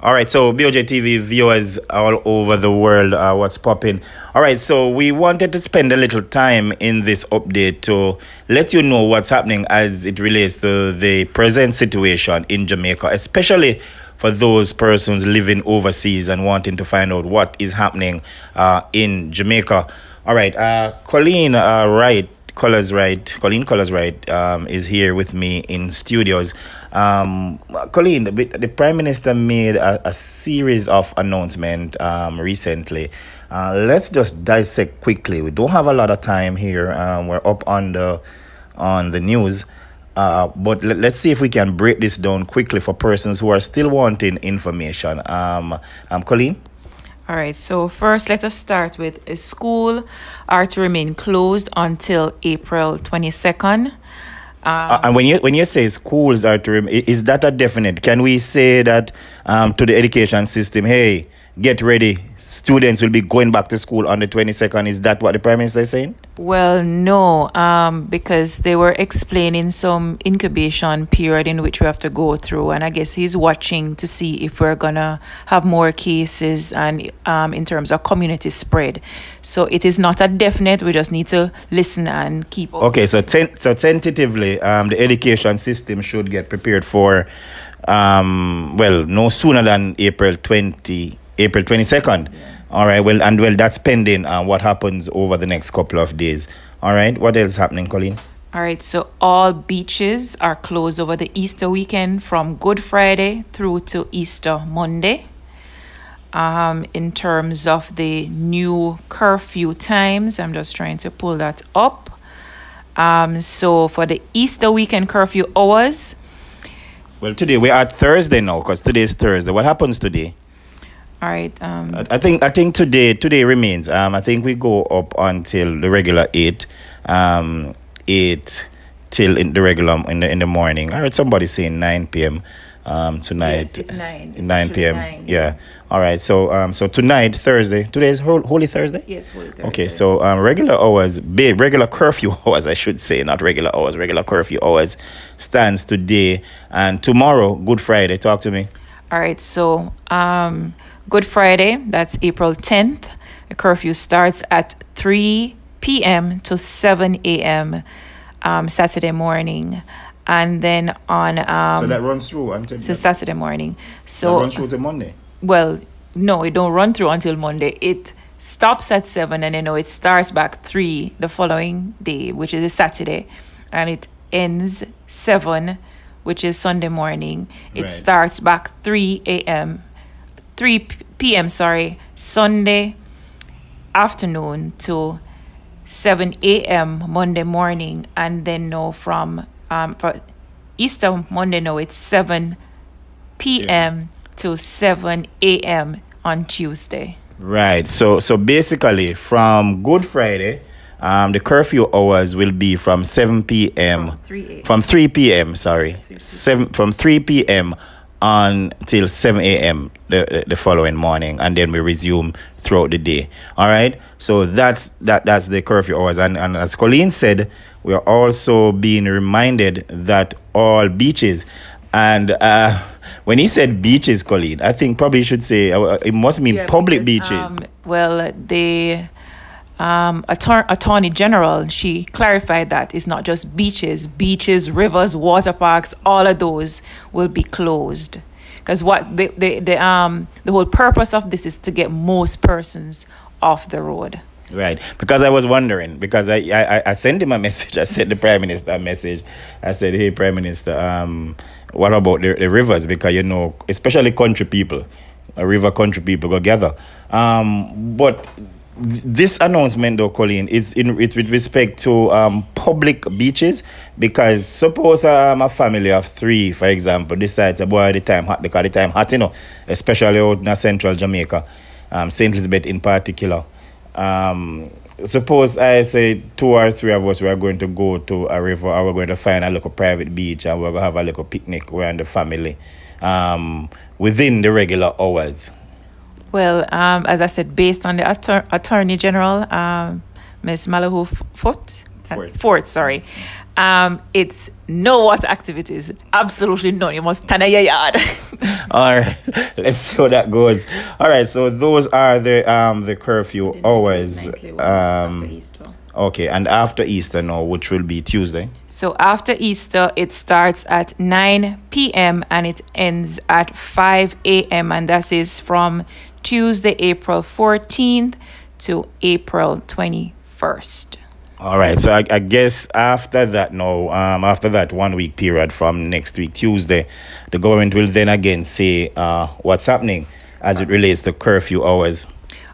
All right, so BOJ TV viewers all over the world, uh, what's popping? All right, so we wanted to spend a little time in this update to let you know what's happening as it relates to the present situation in Jamaica, especially for those persons living overseas and wanting to find out what is happening uh, in Jamaica. All right, uh, Colleen uh, Wright Colors Right, Colleen Colors Right um, is here with me in studios. Um, Colleen, the, the, Prime Minister made a, a series of announcements um, recently. Uh, let's just dissect quickly. We don't have a lot of time here. Um, we're up on the on the news. Uh, but let, us see if we can break this down quickly for persons who are still wanting information. Um, um, Colleen? All right, so first let us start with a school are to remain closed until April 22nd. Um, uh, and when you when you say schools are to remain, is that a definite? Can we say that um, to the education system, hey, get ready, students will be going back to school on the 22nd. Is that what the Prime Minister is saying? Well, no, um, because they were explaining some incubation period in which we have to go through. And I guess he's watching to see if we're going to have more cases and um, in terms of community spread. So it is not a definite. We just need to listen and keep. Up. Okay, so, ten- so tentatively, um, the education system should get prepared for, um, well, no sooner than April 20- April 22nd. Yeah. All right. Well, and well, that's pending uh, what happens over the next couple of days. All right. What else is happening, Colleen? All right. So all beaches are closed over the Easter weekend from Good Friday through to Easter Monday. Um, in terms of the new curfew times, I'm just trying to pull that up. Um, so for the Easter weekend curfew hours. Well, today we're at Thursday now because today is Thursday. What happens today? All right. Um. I, I, think I think today today remains. Um, I think we go up until the regular eight, um, eight till in the regular in the in the morning. I heard somebody saying nine p.m. Um, tonight. Yes, it's nine. It's nine p.m. Nine. Yeah. All right. So um, so tonight Thursday. Today is Holy Thursday. Yes, Holy Thursday. Okay. So um, regular hours, regular curfew hours, I should say, not regular hours. Regular curfew hours stands today and tomorrow, Good Friday. Talk to me. All right. So um Good Friday, that's April 10th. The curfew starts at 3 p.m. to 7 a.m. Um, Saturday morning. And then on. Um, so that runs through until. So Saturday morning. So. That runs through to Monday? Well, no, it don't run through until Monday. It stops at 7 and you know it starts back 3 the following day, which is a Saturday. And it ends 7 which is Sunday morning. It right. starts back 3 a.m. 3 p.m. sorry, Sunday afternoon to 7 a.m. Monday morning, and then no from um, for Easter Monday no it's 7 p.m. Yeah. to 7 a.m. on Tuesday. Right. So so basically from Good Friday um, the curfew hours will be from 7 p.m. From 3, 3 p.m. Sorry, 7 from 3 p.m until 7 a.m. The, the following morning, and then we resume throughout the day. All right, so that's that that's the curfew hours. And, and as Colleen said, we are also being reminded that all beaches and uh, when he said beaches, Colleen, I think probably should say uh, it must mean yeah, public because, um, beaches. Um, well, they um, attorney general, she clarified that it's not just beaches, beaches, rivers, water parks, all of those will be closed. Because what the, the, the, um, the whole purpose of this is to get most persons off the road. Right, because I was wondering, because I, I, I sent him a message, I sent the Prime Minister a message. I said, hey, Prime Minister, um, what about the, the rivers? Because, you know, especially country people, uh, river country people go gather. Um, but this announcement though colleen it's in it, with respect to um, public beaches because suppose um, a family of three for example decides about the time hot because the time hot you know especially out in central jamaica um, st elizabeth in particular um, suppose i say two or three of us we are going to go to a river or we're going to find a little private beach and we're going to have a little picnic we're in the family um, within the regular hours well, um, as I said, based on the Attor- Attorney General, um, Ms. Malahu Fort, Fort, sorry, um, it's no what activities. Absolutely none. You must turn your yard. All right, let's see how that goes. All right, so those are the um the curfew hours. Um, Okay, and after Easter now, which will be Tuesday. So after Easter, it starts at 9 p.m. and it ends at 5 a.m. And that is from Tuesday, April 14th to April 21st. All right, so I, I guess after that now, um, after that one week period from next week Tuesday, the government will then again say uh, what's happening as it relates to curfew hours.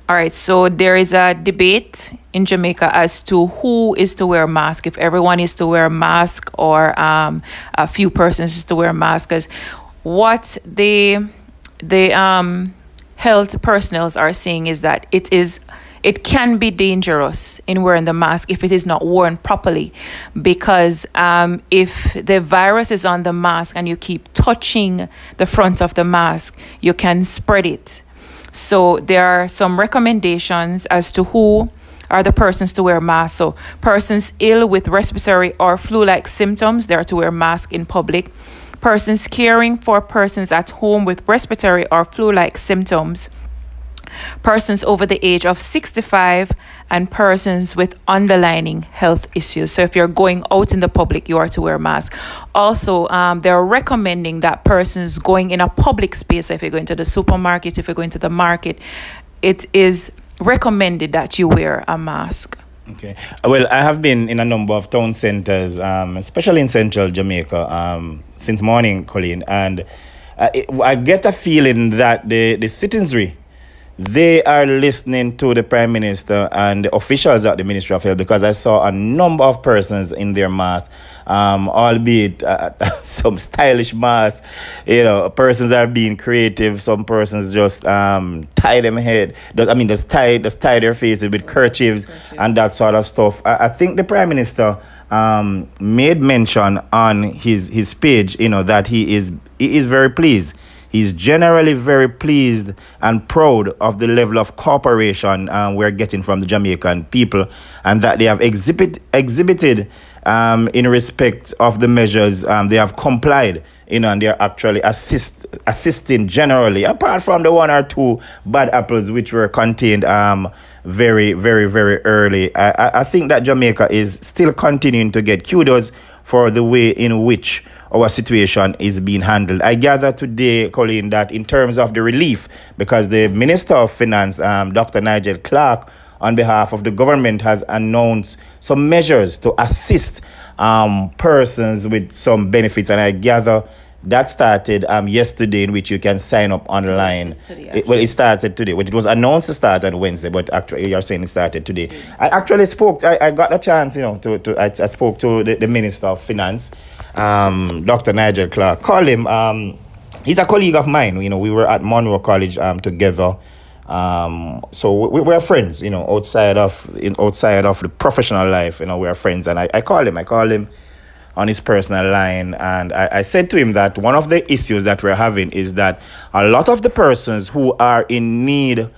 All right, so there is a debate in Jamaica as to who is to wear a mask, if everyone is to wear a mask or um, a few persons is to wear a mask. Because what the, the um, health personals are saying is that it is it can be dangerous in wearing the mask if it is not worn properly because um, if the virus is on the mask and you keep touching the front of the mask you can spread it so there are some recommendations as to who are the persons to wear masks. So persons ill with respiratory or flu-like symptoms, they are to wear masks in public. Persons caring for persons at home with respiratory or flu-like symptoms persons over the age of 65, and persons with underlying health issues. So if you're going out in the public, you are to wear a mask. Also, um, they're recommending that persons going in a public space, if you're going to the supermarket, if you're going to the market, it is recommended that you wear a mask. Okay. Well, I have been in a number of town centers, um, especially in central Jamaica, um, since morning, Colleen, and uh, it, I get a feeling that the, the citizenry they are listening to the prime minister and the officials at the ministry of health because i saw a number of persons in their masks um, albeit uh, some stylish masks you know persons are being creative some persons just um, tie them head i mean just tie just tie their faces with kerchiefs and that sort of stuff i, I think the prime minister um, made mention on his his page you know that he is he is very pleased He's generally very pleased and proud of the level of cooperation um, we're getting from the Jamaican people and that they have exhibit, exhibited um, in respect of the measures um, they have complied you know and they're actually assist assisting generally apart from the one or two bad apples which were contained um very very very early i i think that jamaica is still continuing to get kudos for the way in which our situation is being handled. I gather today, Colleen, that in terms of the relief, because the Minister of Finance, um, Dr. Nigel Clark, on behalf of the government has announced some measures to assist um, persons with some benefits. And I gather that started um, yesterday, in which you can sign up online. Today, it, well, it started today, but it was announced to start on Wednesday, but actually, you're saying it started today. Mm -hmm. I actually spoke, I, I got a chance, you know, to, to I, I spoke to the, the Minister of Finance um, Dr. Nigel Clark. Call him. Um, he's a colleague of mine. You know, we were at Monroe College um, together. Um, so we, we are friends. You know, outside of in, outside of the professional life, you know, we are friends. And I, I call him. I call him on his personal line. And I, I said to him that one of the issues that we're having is that a lot of the persons who are in need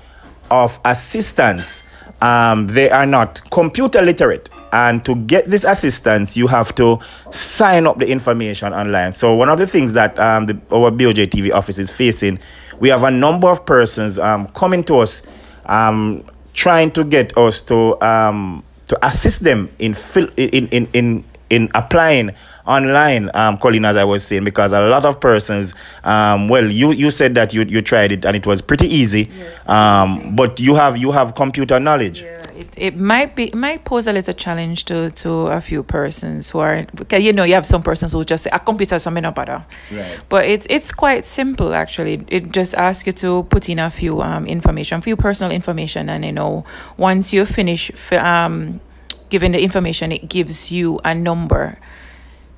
of assistance, um, they are not computer literate. And to get this assistance, you have to sign up the information online. So one of the things that um, the, our BOJ TV office is facing, we have a number of persons um, coming to us, um, trying to get us to um, to assist them in, in, in, in in applying online, um, Colleen, as I was saying, because a lot of persons, um, well, you, you said that you, you tried it and it was pretty easy, yes, um, easy. but you have you have computer knowledge. Yeah, it, it might be it might pose a little challenge to, to a few persons who are you know you have some persons who just say a computer something no better, right. but it's it's quite simple actually. It just asks you to put in a few um information, few personal information, and you know once you finish um given the information it gives you a number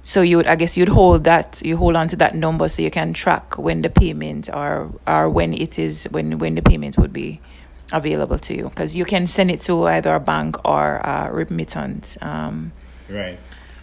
so you would i guess you'd hold that you hold on to that number so you can track when the payment or or when it is when when the payment would be available to you because you can send it to either a bank or a remittance um, right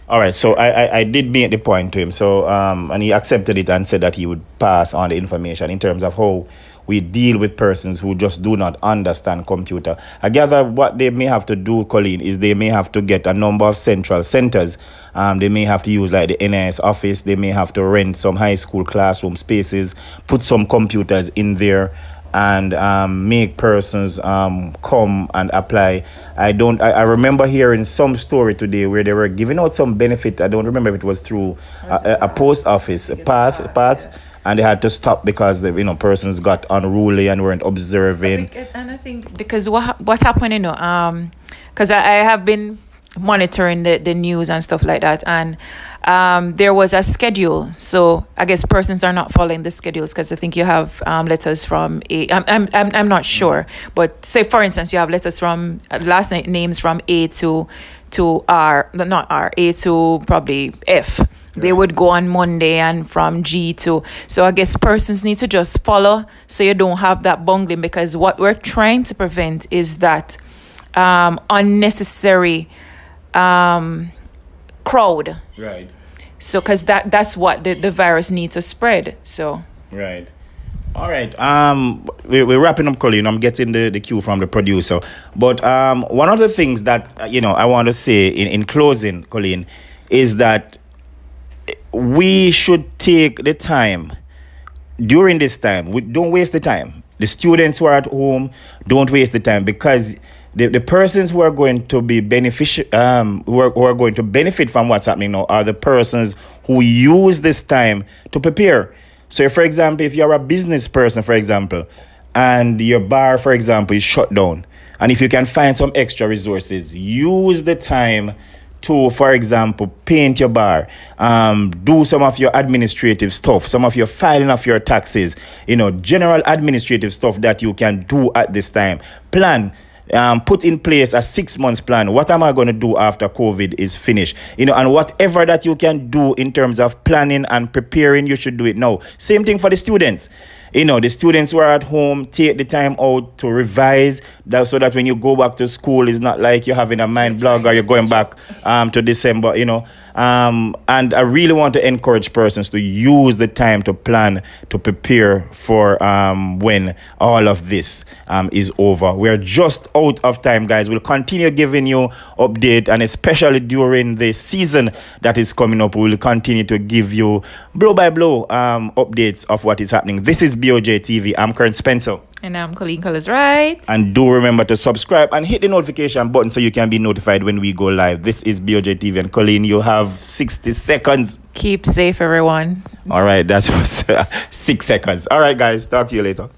all right so I, I, I did make the point to him so um and he accepted it and said that he would pass on the information in terms of how we deal with persons who just do not understand computer. I gather what they may have to do, Colleen, is they may have to get a number of central centers. Um, they may have to use like the NIS office. They may have to rent some high school classroom spaces, put some computers in there and um, make persons um, come and apply. I don't. I, I, remember hearing some story today where they were giving out some benefit. I don't remember if it was through a, a, a post office, a path, path, and they had to stop because the you know persons got unruly and weren't observing. And I think because what what happened, you know, um, because I, I have been monitoring the, the news and stuff like that and um, there was a schedule so i guess persons are not following the schedules because i think you have um, letters from a I'm, I'm, I'm, I'm not sure but say for instance you have letters from uh, last last names from a to to r not r a to probably f they would go on Monday and from G to. So I guess persons need to just follow so you don't have that bungling because what we're trying to prevent is that um, unnecessary um, crowd. Right. So because that that's what the, the virus needs to spread. So. Right. All right. Um, we're, we're wrapping up, Colleen. I'm getting the, the cue from the producer. But um, one of the things that, uh, you know, I want to say in, in closing, Colleen, is that we should take the time during this time. We don't waste the time. The students who are at home don't waste the time because the, the persons who are going to be beneficial um who are, who are going to benefit from what's happening now are the persons who use this time to prepare. So, for example, if you're a business person, for example, and your bar, for example, is shut down, and if you can find some extra resources, use the time to, for example, paint your bar, um, do some of your administrative stuff, some of your filing of your taxes, you know, general administrative stuff that you can do at this time. Plan um, put in place a six months plan. What am I going to do after COVID is finished? You know, and whatever that you can do in terms of planning and preparing, you should do it now. Same thing for the students. You know, the students who are at home, take the time out to revise that so that when you go back to school, it's not like you're having a mind blog or you're going back um, to December, you know. Um, and I really want to encourage persons to use the time to plan, to prepare for um, when all of this um, is over. We're just out of time, guys. We'll continue giving you update, and especially during the season that is coming up, we'll continue to give you blow by blow um, updates of what is happening. This is BOJ TV. I'm Current Spencer. And I'm Colleen Colors Right. And do remember to subscribe and hit the notification button so you can be notified when we go live. This is BOJ TV. And Colleen, you have 60 seconds. Keep safe, everyone. All right. That was uh, six seconds. All right, guys. Talk to you later.